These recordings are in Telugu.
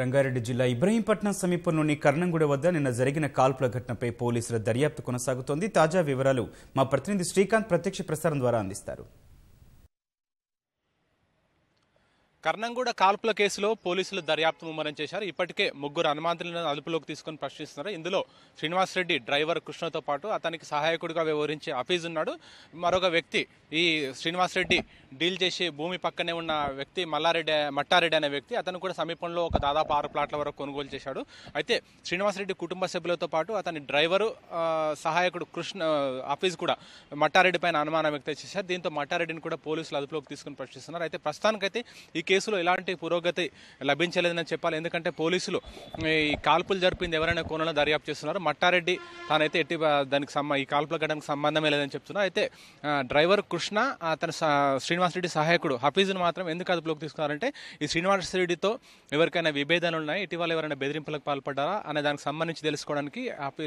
రంగారెడ్డి జిల్లా ఇబ్రహీంపట్నం సమీపంలోని కర్ణంగూడ వద్ద నిన్న జరిగిన కాల్పుల ఘటనపై పోలీసుల దర్యాప్తు కొనసాగుతోంది తాజా వివరాలు మా ప్రతినిధి శ్రీకాంత్ ప్రత్యక్ష ప్రసారం ద్వారా అందిస్తారు కర్ణంగూడ కాల్పుల కేసులో పోలీసులు దర్యాప్తు ముమ్మరం చేశారు ఇప్పటికే ముగ్గురు అనుమానులను అదుపులోకి తీసుకొని ప్రశ్నిస్తున్నారు ఇందులో శ్రీనివాస్ రెడ్డి డ్రైవర్ కృష్ణతో పాటు అతనికి సహాయకుడిగా వ్యవహరించే ఆఫీస్ ఉన్నాడు మరొక వ్యక్తి ఈ శ్రీనివాస్ రెడ్డి డీల్ చేసే భూమి పక్కనే ఉన్న వ్యక్తి మల్లారెడ్డి మట్టారెడ్డి అనే వ్యక్తి అతను కూడా సమీపంలో ఒక దాదాపు ఆరు ప్లాట్ల వరకు కొనుగోలు చేశాడు అయితే శ్రీనివాస్ రెడ్డి కుటుంబ సభ్యులతో పాటు అతని డ్రైవరు సహాయకుడు కృష్ణ ఆఫీస్ కూడా మట్టారెడ్డి పైన అనుమానం వ్యక్తం చేశారు దీంతో మట్టారెడ్డిని కూడా పోలీసులు అదుపులోకి తీసుకుని ప్రశ్నిస్తున్నారు అయితే ప్రస్తుతానికైతే ఈ కేసులో ఎలాంటి పురోగతి లభించలేదని చెప్పాలి ఎందుకంటే పోలీసులు ఈ కాల్పులు జరిపింది ఎవరైనా కోణంలో దర్యాప్తు చేస్తున్నారు మట్టారెడ్డి తానైతే ఎట్టి దానికి సంబంధ ఈ కాల్పుల ఘటనకు సంబంధమే లేదని చెప్తున్నారు అయితే డ్రైవర్ కృష్ణ తన శ్రీనివాసరెడ్డి సహాయకుడు హఫీజ్ను మాత్రం ఎందుకు అదుపులోకి తీసుకున్నారంటే ఈ శ్రీనివాసరెడ్డితో ఎవరికైనా విభేదాలు ఉన్నాయి ఇటీవల ఎవరైనా బెదిరింపులకు పాల్పడ్డారా అనే దానికి సంబంధించి తెలుసుకోవడానికి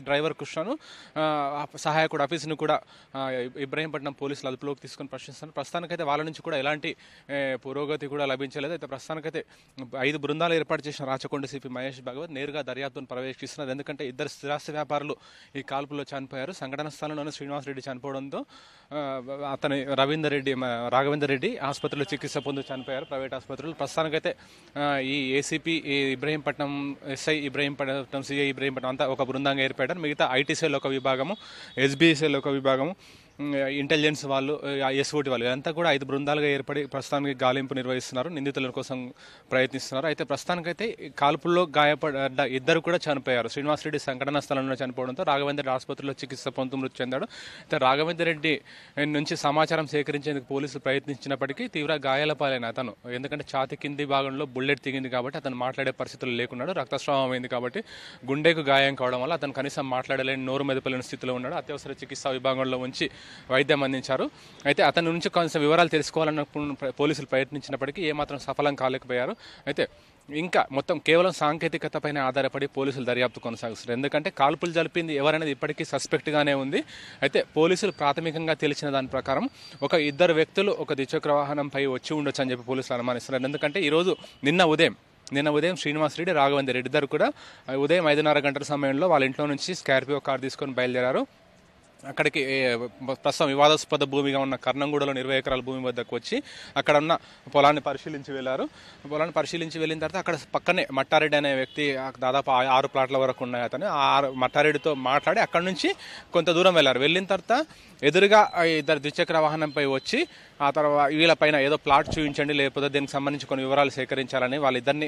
డ్రైవర్ కృష్ణను సహాయకుడు హఫీజ్ను కూడా ఇబ్రహీంపట్నం పోలీసులు అదుపులోకి తీసుకొని ప్రశ్నిస్తున్నారు ప్రస్తుతానికైతే వాళ్ళ నుంచి కూడా ఎలాంటి పురోగతి కూడా లభించారు చేయలేదు అయితే ప్రస్తుతానికైతే ఐదు బృందాలు ఏర్పాటు చేసిన రాచకొండ సిపి మహేష్ భగవత్ నేరుగా దర్యాప్తును ప్రవేశిస్తున్నారు ఎందుకంటే ఇద్దరు స్థిరాస్తి వ్యాపారులు ఈ కాల్పుల్లో చనిపోయారు సంఘటన స్థలంలోనే శ్రీనివాసరెడ్డి చనిపోవడంతో అతని రవీందర్ రెడ్డి రాఘవేందర్ రెడ్డి ఆసుపత్రిలో చికిత్స పొందు చనిపోయారు ప్రైవేట్ ఆసుపత్రులు ప్రస్తుతానికైతే ఈ ఏసీపీ ఈ ఇబ్రహీంపట్నం ఎస్ఐ ఇబ్రహీంపట్నం సిఐ ఇబ్రహీంపట్నం అంతా ఒక బృందంగా ఏర్పడారు మిగతా ఐటీసీలో ఒక విభాగము ఎస్బీఎస్ఎల్ ఒక విభాగము ఇంటెలిజెన్స్ వాళ్ళు ఎస్ఓటి వాళ్ళు అంతా కూడా ఐదు బృందాలుగా ఏర్పడి ప్రస్తుతానికి గాలింపు నిర్వహిస్తున్నారు నిందితుల కోసం ప్రయత్నిస్తున్నారు అయితే ప్రస్తుతానికైతే కాల్పుల్లో గాయపడ్డ ఇద్దరు కూడా చనిపోయారు శ్రీనివాసరెడ్డి సంఘటనా స్థలంలో చనిపోవడంతో రాఘవేంద్ర ఆసుపత్రిలో చికిత్స పొందుతూ మృతి చెందాడు అయితే రాఘవేంద్ర రెడ్డి నుంచి సమాచారం సేకరించేందుకు పోలీసులు ప్రయత్నించినప్పటికీ తీవ్ర గాయాల పాలైన అతను ఎందుకంటే ఛాతి కింది భాగంలో బుల్లెట్ తిగింది కాబట్టి అతను మాట్లాడే పరిస్థితులు లేకున్నాడు రక్తస్రావం అయింది కాబట్టి గుండెకు గాయం కావడం వల్ల అతను కనీసం మాట్లాడలేని నోరు మెదపలేని స్థితిలో ఉన్నాడు అత్యవసర చికిత్సా విభాగంలో ఉంచి వైద్యం అందించారు అయితే అతని నుంచి కొంచెం వివరాలు తెలుసుకోవాలన్న పోలీసులు ప్రయత్నించినప్పటికీ ఏమాత్రం సఫలం కాలేకపోయారు అయితే ఇంకా మొత్తం కేవలం సాంకేతికత పైన ఆధారపడి పోలీసులు దర్యాప్తు కొనసాగిస్తారు ఎందుకంటే కాల్పులు జరిపింది ఎవరనేది ఇప్పటికీ సస్పెక్ట్గానే ఉంది అయితే పోలీసులు ప్రాథమికంగా తెలిసిన దాని ప్రకారం ఒక ఇద్దరు వ్యక్తులు ఒక ద్విచక్ర వాహనంపై వచ్చి ఉండొచ్చు అని చెప్పి పోలీసులు అనుమానిస్తున్నారు ఎందుకంటే ఈరోజు నిన్న ఉదయం నిన్న ఉదయం శ్రీనివాసరెడ్డి రాఘవేంద్ర రెడ్డి ఇద్దరు కూడా ఉదయం ఐదున్నర గంటల సమయంలో వాళ్ళ ఇంట్లో నుంచి స్కార్పియో కార్ తీసుకొని బయలుదేరారు అక్కడికి ప్రస్తుతం వివాదాస్పద భూమిగా ఉన్న కర్ణంగూడలో ఇరవై ఎకరాల భూమి వద్దకు వచ్చి అక్కడ ఉన్న పొలాన్ని పరిశీలించి వెళ్ళారు పొలాన్ని పరిశీలించి వెళ్ళిన తర్వాత అక్కడ పక్కనే మట్టారెడ్డి అనే వ్యక్తి దాదాపు ఆరు ప్లాట్ల వరకు ఉన్నాయి అతను ఆరు మట్టారెడ్డితో మాట్లాడి అక్కడ నుంచి కొంత దూరం వెళ్ళారు వెళ్ళిన తర్వాత ఎదురుగా ఇద్దరు ద్విచక్ర వాహనంపై వచ్చి ఆ తర్వాత వీళ్ళపైన ఏదో ప్లాట్ చూపించండి లేకపోతే దీనికి సంబంధించి కొన్ని వివరాలు సేకరించాలని వాళ్ళిద్దరిని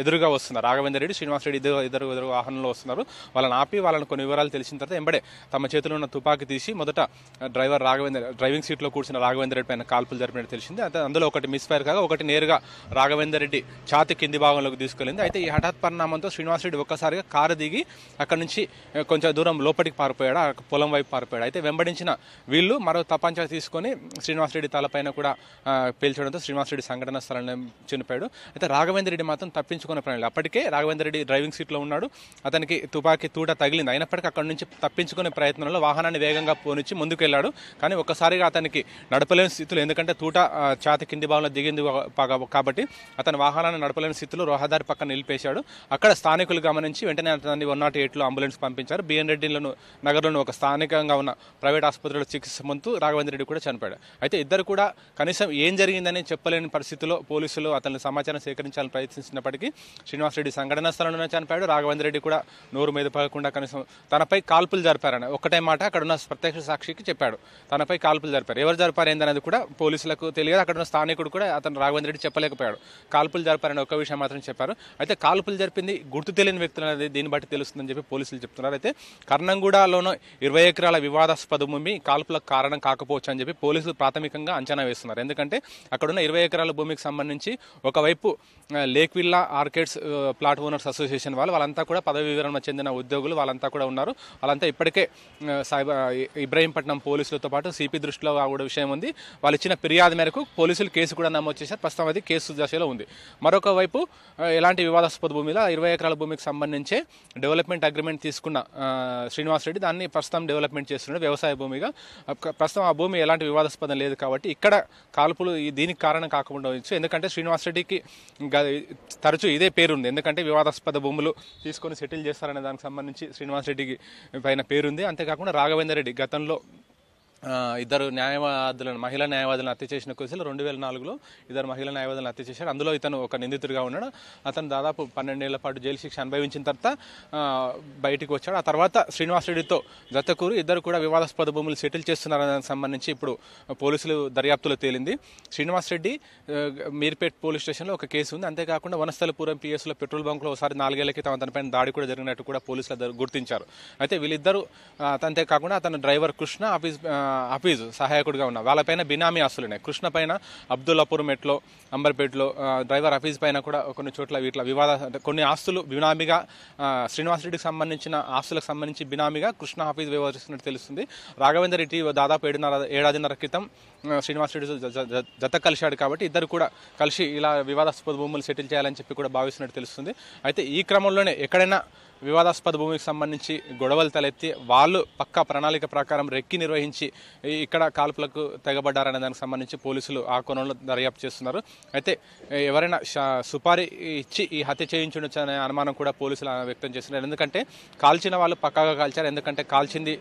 ఎదురుగా వస్తున్నారు రాఘవేంద్ర రెడ్డి శ్రీనివాసరెడ్డి ఇద్దరు ఇద్దరు వాహనంలో వస్తున్నారు వాళ్ళని ఆపి వాళ్ళని కొన్ని వివరాలు తెలిసిన తర్వాత ఎంబడే తమ చేతులు ఉన్న తుపాకీ తీసి మొదట డ్రైవర్ రాఘవేంద్ర డ్రైవింగ్ సీట్లో కూర్చున్న రాఘవేంద్ర రెడ్డి పైన కాల్పులు జరిపినట్టు తెలిసింది అయితే అందులో ఒకటి మిస్ ఫైర్ కాగా ఒకటి నేరుగా రాఘవేంద్ర రెడ్డి ఛాతి కింది భాగంలోకి తీసుకెళ్ళింది అయితే ఈ హఠాత్ పరిణామంతో శ్రీనివాసరెడ్డి ఒక్కసారిగా కారు దిగి అక్కడి నుంచి కొంచెం దూరం లోపలికి పారిపోయాడు పొలం వైపు పారిపోయాడు అయితే వెంబడించిన వీళ్ళు మరో తపంచా తీసుకొని శ్రీనివాసరెడ్డి తలపైన కూడా పేల్చడంతో శ్రీనివాసరెడ్డి సంఘటన స్థలాన్ని చనిపోయాడు అయితే రాఘవేంద్ర రెడ్డి మాత్రం తప్పించుకునే ప్రణాళిక అప్పటికే రాఘవేంద్ర రెడ్డి డ్రైవింగ్ సీట్లో ఉన్నాడు అతనికి తుపాకీ తూట తగిలింది అయినప్పటికీ అక్కడి నుంచి తప్పించుకునే ప్రయత్నంలో వాహనాన్ని వేగంగా పోనిచ్చి ముందుకు వెళ్ళాడు కానీ ఒక్కసారిగా అతనికి నడపలేని స్థితిలో ఎందుకంటే తూట ఛాతి కింది భాగంలో దిగింది కాబట్టి అతని వాహనాన్ని నడపలేని స్థితిలో రోహదారి పక్కన నిలిపేశాడు అక్కడ స్థానికులు గమనించి వెంటనే అతన్ని వన్ నాట్ ఎయిట్లో అంబులెన్స్ పంపించారు బిఎన్ రెడ్డిలను నగరంలోని ఒక స్థానికంగా ఉన్న ప్రైవేట్ ఆసుపత్రిలో చికిత్స పొందుతూ రాఘవేంద్ర రెడ్డి కూడా చనిపోయాడు అయితే ఇద్దరు కూడా కనీసం ఏం జరిగిందని చెప్పలేని పరిస్థితిలో పోలీసులు అతని సమాచారం సేకరించాలని ప్రయత్నించినప్పటికీ శ్రీనివాసరెడ్డి సంఘటనా స్థలంలోనే చనిపోయాడు రాఘవేంద్ర రెడ్డి కూడా నోరు మీద పడకుండా కనీసం తనపై కాల్పులు జరిపారని ఒకటే మాట ఉన్న ప్రత్యక్ష సాక్షికి చెప్పాడు తనపై కాల్పులు జరిపారు ఎవరు జరిపారు ఏందనేది కూడా పోలీసులకు తెలియదు అక్కడ ఉన్న స్థానికుడు కూడా అతను రాఘవేంద్ర రెడ్డి చెప్పలేకపోయాడు కాల్పులు జరిపారని ఒక విషయం మాత్రం చెప్పారు అయితే కాల్పులు జరిపింది గుర్తు తెలియని వ్యక్తులు అనేది దీన్ని బట్టి తెలుస్తుందని చెప్పి పోలీసులు చెప్తున్నారు అయితే కర్ణంగూడలోనూ ఇరవై ఎకరాల వివాదాస్పద భూమి కాల్పులకు కారణం కాకపోవచ్చు అని చెప్పి పోలీసులు ప్రాథమికంగా అంచనా వేస్తున్నారు ఎందుకంటే అక్కడున్న ఇరవై ఎకరాల భూమికి సంబంధించి ఒకవైపు lake villa arcades plot owners association వాళ్ళు వాళ్ళంతా కూడా పదవి వివరణ చెందిన ఉద్యోగులు వాళ్ళంతా కూడా ఉన్నారు వాళ్ళంతా ఇప్పటికే సైబర్ ఇబ్రహీంపట్నం పోలీసులతో పాటు సిపి దృష్టిలో కూడా విషయం ఉంది వాళ్ళు ఇచ్చిన ఫిర్యాదు మేరకు పోలీసులు కేసు కూడా నమోదు చేశారు ప్రస్తుతం అది కేసు దశలో ఉంది మరొక వైపు ఎలాంటి వివాదాస్పద భూమిలో ఇరవై ఎకరాల భూమికి సంబంధించి డెవలప్మెంట్ అగ్రిమెంట్ తీసుకున్న శ్రీనివాస్ రెడ్డి దాన్ని ప్రస్తుతం డెవలప్మెంట్ చేస్తున్నాడు వ్యవసాయ భూమిగా ప్రస్తుతం ఆ భూమి ఎలాంటి వివాదాస్పదం లేదు కాబట్టి ఇక్కడ కాల్పులు దీనికి కారణం కాకుండా ఉండవచ్చు ఎందుకంటే శ్రీనివాస్ రెడ్డికి తరచూ ఇదే పేరుంది ఎందుకంటే వివాదాస్పద భూములు తీసుకొని సెటిల్ చేస్తారనే దానికి సంబంధించి శ్రీనివాస్ రెడ్డికి పైన పేరుంది అంతేకాకుండా రాఘవేందర్ రెడ్డి గతంలో ఇద్దరు న్యాయవాదులను మహిళా న్యాయవాదులను హత్య చేసిన కేసులో రెండు వేల నాలుగులో ఇద్దరు మహిళా న్యాయవాదులను హత్య చేశారు అందులో ఇతను ఒక నిందితుడిగా ఉన్నాడు అతను దాదాపు పన్నెండేళ్ల పాటు జైలు శిక్ష అనుభవించిన తర్వాత బయటికి వచ్చాడు ఆ తర్వాత శ్రీనివాస్ రెడ్డితో జతకూరు ఇద్దరు కూడా వివాదాస్పద భూములు సెటిల్ చేస్తున్నారని సంబంధించి ఇప్పుడు పోలీసులు దర్యాప్తులో తేలింది శ్రీనివాస్ రెడ్డి మీర్పేట్ పోలీస్ స్టేషన్లో ఒక కేసు ఉంది అంతేకాకుండా వనస్థలపురం పిఎస్లో పెట్రోల్ బంక్లో ఒకసారి నాలుగేళ్ల క్రితం అతనిపైన దాడి కూడా జరిగినట్టు కూడా పోలీసులు గుర్తించారు అయితే వీళ్ళిద్దరూ అంతేకాకుండా అతను డ్రైవర్ కృష్ణ ఆఫీస్ హఫీజ్ సహాయకుడిగా ఉన్న వాళ్ళపైన బినామీ ఆస్తులు ఉన్నాయి కృష్ణ పైన అపూర్ మెట్లో అంబర్పేట్లో డ్రైవర్ హఫీజ్ పైన కూడా కొన్ని చోట్ల వీటిలో వివాద కొన్ని ఆస్తులు బినామీగా శ్రీనివాసరెడ్డికి సంబంధించిన ఆస్తులకు సంబంధించి బినామీగా కృష్ణ హఫీజ్ వ్యవహరిస్తున్నట్టు తెలుస్తుంది రాఘవేందర్ రెడ్డి దాదాపు ఏడున్నర ఏడాదిన్నర క్రితం శ్రీనివాసరెడ్డి జత కలిశాడు కాబట్టి ఇద్దరు కూడా కలిసి ఇలా వివాదాస్పద భూములు సెటిల్ చేయాలని చెప్పి కూడా భావిస్తున్నట్టు తెలుస్తుంది అయితే ఈ క్రమంలోనే ఎక్కడైనా వివాదాస్పద భూమికి సంబంధించి గొడవలు తలెత్తి వాళ్ళు పక్కా ప్రణాళిక ప్రకారం రెక్కి నిర్వహించి ఇక్కడ కాల్పులకు తెగబడ్డారనే దానికి సంబంధించి పోలీసులు ఆ కోణంలో దర్యాప్తు చేస్తున్నారు అయితే ఎవరైనా సుపారీ ఇచ్చి ఈ హత్య చేయించుండొచ్చు అనే అనుమానం కూడా పోలీసులు వ్యక్తం చేస్తున్నారు ఎందుకంటే కాల్చిన వాళ్ళు పక్కాగా కాల్చారు ఎందుకంటే కాల్చింది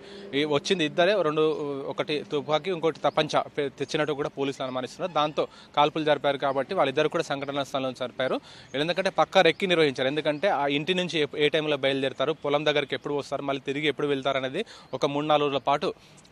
వచ్చింది ఇద్దరే రెండు ఒకటి తుపాకీ ఇంకోటి తపంచ తెచ్చినట్టు కూడా పోలీసులు అనుమానిస్తున్నారు దాంతో కాల్పులు జరిపారు కాబట్టి వాళ్ళిద్దరు కూడా సంఘటన స్థలంలో జరిపారు ఎందుకంటే పక్కా రెక్కి నిర్వహించారు ఎందుకంటే ఆ ఇంటి నుంచి ఏ టైంలో బయలుదేరుతారు పొలం దగ్గరికి ఎప్పుడు వస్తారు మళ్ళీ తిరిగి ఎప్పుడు వెళ్తారు అనేది ఒక మూడు నాలుగు రోజుల పాటు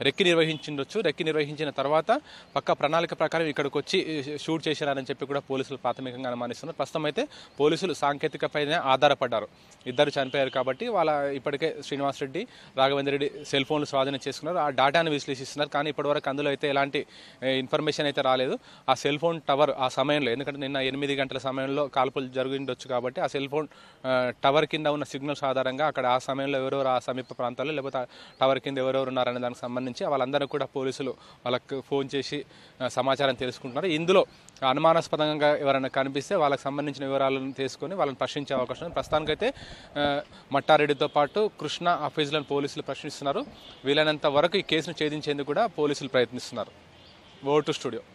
రెక్కి నిర్వహించవచ్చు రెక్కి నిర్వహించిన తర్వాత పక్క ప్రణాళిక ప్రకారం ఇక్కడికి వచ్చి షూట్ చేశారని చెప్పి కూడా పోలీసులు ప్రాథమికంగా అనుమానిస్తున్నారు ప్రస్తుతం అయితే పోలీసులు సాంకేతికపైనే ఆధారపడ్డారు ఇద్దరు చనిపోయారు కాబట్టి వాళ్ళ ఇప్పటికే శ్రీనివాస్ రెడ్డి రాఘవేంద్ర రెడ్డి సెల్ ఫోన్లు స్వాధీనం చేసుకున్నారు ఆ డేటాను విశ్లేషిస్తున్నారు కానీ ఇప్పటివరకు అందులో అయితే ఎలాంటి ఇన్ఫర్మేషన్ అయితే రాలేదు ఆ సెల్ ఫోన్ టవర్ ఆ సమయంలో ఎందుకంటే నిన్న ఎనిమిది గంటల సమయంలో కాల్పులు జరిగిండొచ్చు కాబట్టి ఆ సెల్ ఫోన్ టవర్ కింద ఉన్న సిగ్నల్స్ ఆధారంగా అక్కడ ఆ సమయంలో ఎవరెవరు ఆ సమీప ప్రాంతాల్లో లేకపోతే టవర్ కింద ఎవరెవరు ఉన్నారనే దానికి సంబంధించి వాళ్ళందరూ కూడా పోలీసులు వాళ్ళకు ఫోన్ చేసి సమాచారం తెలుసుకుంటున్నారు ఇందులో అనుమానాస్పదంగా ఎవరైనా కనిపిస్తే వాళ్ళకి సంబంధించిన వివరాలను తీసుకొని వాళ్ళని ప్రశ్నించే అవకాశం ప్రస్తుతానికైతే మట్టారెడ్డితో పాటు కృష్ణ ఆఫీసులను పోలీసులు ప్రశ్నిస్తున్నారు వీలైనంత వరకు ఈ కేసును ఛేదించేందుకు కూడా పోలీసులు ప్రయత్నిస్తున్నారు ఓటు స్టూడియో